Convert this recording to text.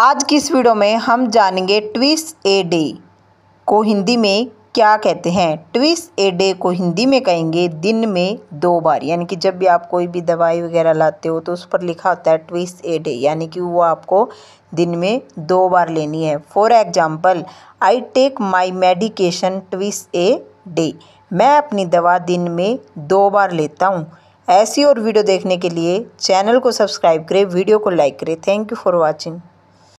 आज की इस वीडियो में हम जानेंगे ट्विस ए डे को हिंदी में क्या कहते हैं ट्विस ए डे को हिंदी में कहेंगे दिन में दो बार यानी कि जब भी आप कोई भी दवाई वगैरह लाते हो तो उस पर लिखा होता है ट्विस ए डे यानी कि वो आपको दिन में दो बार लेनी है for example I take my medication twice a day मैं अपनी दवा दिन में दो बार लेता हूँ ऐसी और वीडियो देखने के लिए चैनल को सब्सक्राइब करें वीडियो को लाइक करें थैंक यू फॉर वॉचिंग